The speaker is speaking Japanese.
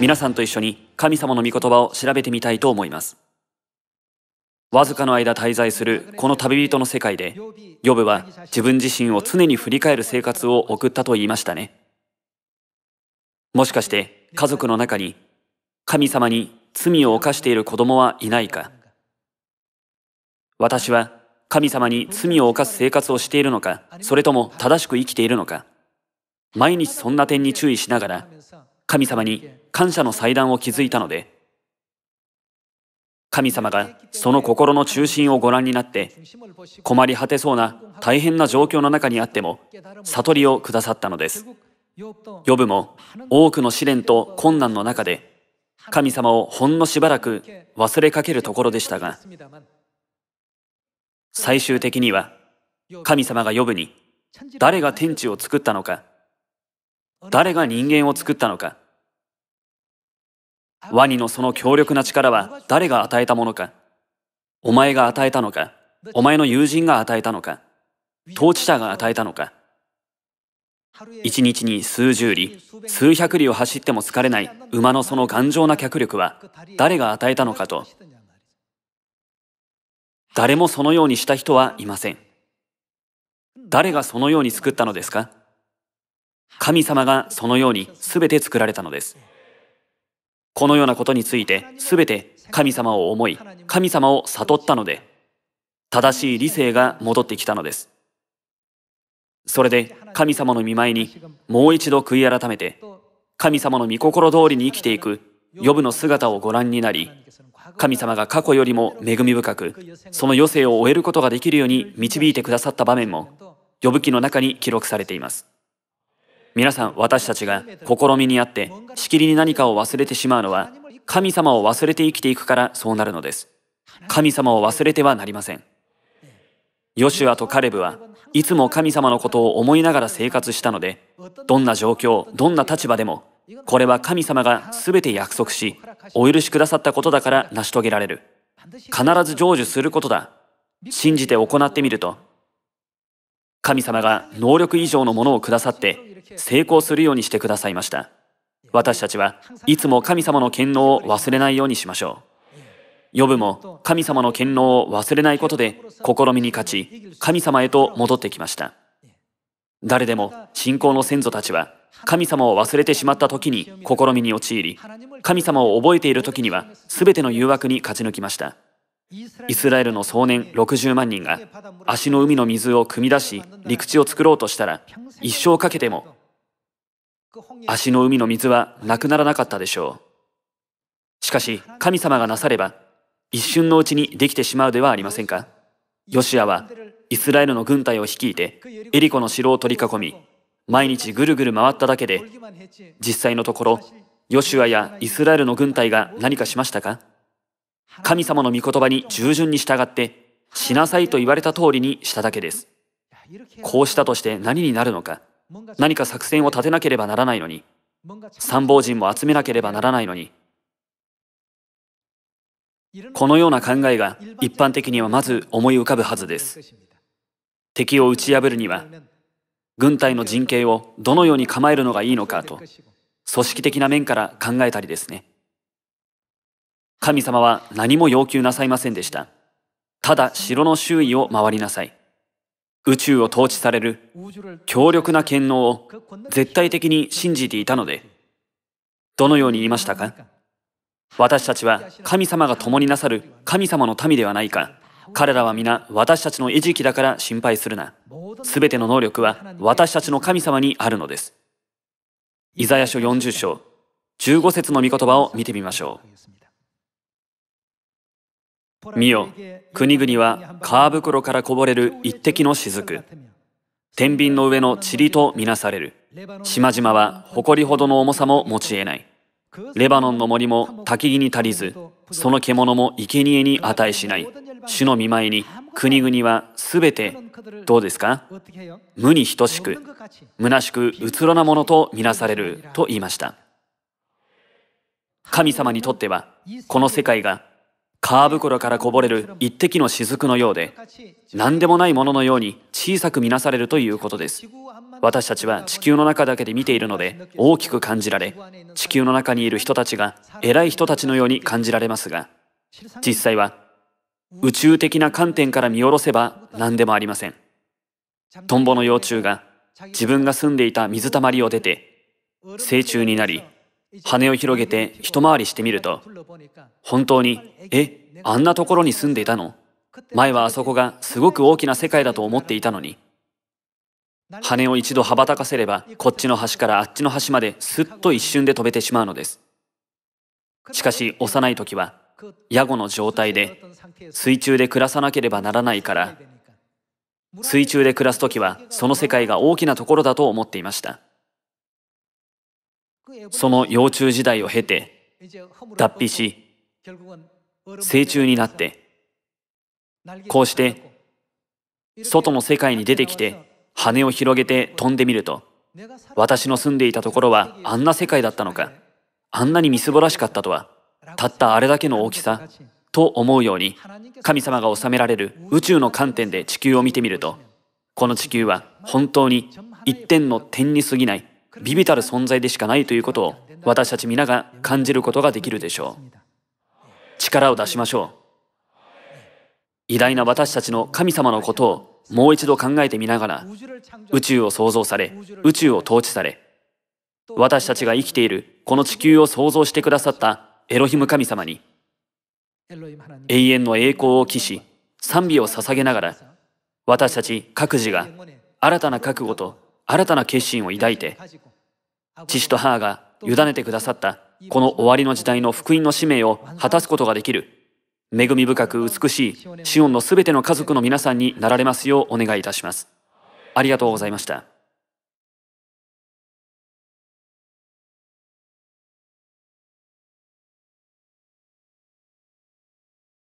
皆さんと一緒に神様の御言葉を調べてみたいと思います。わずかの間滞在するこの旅人の世界で、ヨブは自分自身を常に振り返る生活を送ったと言いましたね。もしかして家族の中に神様に罪を犯している子供はいないか私は神様に罪を犯す生活をしているのかそれとも正しく生きているのか毎日そんな点に注意しながら神様に感謝の祭壇を築いたので神様がその心の中心をご覧になって困り果てそうな大変な状況の中にあっても悟りをくださったのですヨブも多くの試練と困難の中で神様をほんのしばらく忘れかけるところでしたが最終的には神様が呼ぶに誰が天地を作ったのか誰が人間を作ったのかワニのその強力な力は誰が与えたものかお前が与えたのかお前の友人が与えたのか統治者が与えたのか一日に数十里数百里を走っても疲れない馬のその頑丈な脚力は誰が与えたのかと誰もそのようにした人はいません誰がそのように作ったのですか神様がそのように全て作られたのですこのようなことについて全て神様を思い、神様を悟ったので、正しい理性が戻ってきたのです。それで神様の見舞いにもう一度悔い改めて、神様の御心通りに生きていくヨブの姿をご覧になり、神様が過去よりも恵み深く、その余生を終えることができるように導いてくださった場面も、予ぶ記の中に記録されています。皆さん私たちが試みにあってしきりに何かを忘れてしまうのは神様を忘れて生きていくからそうなるのです神様を忘れてはなりませんヨシュアとカレブはいつも神様のことを思いながら生活したのでどんな状況どんな立場でもこれは神様が全て約束しお許しくださったことだから成し遂げられる必ず成就することだ信じて行ってみると神様が能力以上のものをくださって成功するようにしてくださいました私たちはいつも神様の権能を忘れないようにしましょうヨブも神様の権能を忘れないことで試みに勝ち神様へと戻ってきました誰でも信仰の先祖たちは神様を忘れてしまった時に試みに陥り神様を覚えている時には全ての誘惑に勝ち抜きましたイスラエルの壮年60万人が足の海の水を汲み出し陸地を作ろうとしたら一生かけても足の海の水はなくならなかったでしょう。しかし、神様がなされば、一瞬のうちにできてしまうではありませんかヨシアは、イスラエルの軍隊を率いて、エリコの城を取り囲み、毎日ぐるぐる回っただけで、実際のところ、ヨシュアやイスラエルの軍隊が何かしましたか神様の御言葉に従順に従って、しなさいと言われた通りにしただけです。こうしたとして何になるのか何か作戦を立てなければならないのに参謀陣も集めなければならないのにこのような考えが一般的にはまず思い浮かぶはずです敵を打ち破るには軍隊の陣形をどのように構えるのがいいのかと組織的な面から考えたりですね神様は何も要求なさいませんでしたただ城の周囲を回りなさい宇宙を統治される強力な権能を絶対的に信じていたので、どのように言いましたか私たちは神様が共になさる神様の民ではないか。彼らは皆私たちの餌食だから心配するな。すべての能力は私たちの神様にあるのです。イザヤ書40章、15節の御言葉を見てみましょう。見よ国々は川袋からこぼれる一滴の雫天秤の上の塵とみなされる島々は誇りほどの重さも持ち得ないレバノンの森も焚き木に足りずその獣も生贄に値しない主の見舞いに国々はすべてどうですか無に等しく虚しくうつろなものとみなされると言いました神様にとってはこの世界が皮袋からこぼれる一滴の雫のようで何でもないもののように小さく見なされるということです私たちは地球の中だけで見ているので大きく感じられ地球の中にいる人たちが偉い人たちのように感じられますが実際は宇宙的な観点から見下ろせば何でもありませんトンボの幼虫が自分が住んでいた水たまりを出て成虫になり羽を広げて一回りしてみると本当に、え、あんなところに住んでいたの前はあそこがすごく大きな世界だと思っていたのに。羽を一度羽ばたかせれば、こっちの端からあっちの端まですっと一瞬で飛べてしまうのです。しかし幼い時は、ヤゴの状態で水中で暮らさなければならないから、水中で暮らす時はその世界が大きなところだと思っていました。その幼虫時代を経て、脱皮し、成虫になってこうして外の世界に出てきて羽を広げて飛んでみると私の住んでいたところはあんな世界だったのかあんなにみすぼらしかったとはたったあれだけの大きさと思うように神様が治められる宇宙の観点で地球を見てみるとこの地球は本当に一点の点に過ぎない微々たる存在でしかないということを私たち皆が感じることができるでしょう。力を出しましょう偉大な私たちの神様のことをもう一度考えてみながら宇宙を創造され宇宙を統治され私たちが生きているこの地球を創造してくださったエロヒム神様に永遠の栄光を期し賛美を捧げながら私たち各自が新たな覚悟と新たな決心を抱いて父と母が委ねてくださったこの終わりの時代の福音の使命を果たすことができる恵み深く美しいシオンのすべての家族の皆さんになられますようお願いいたしますありがとうございました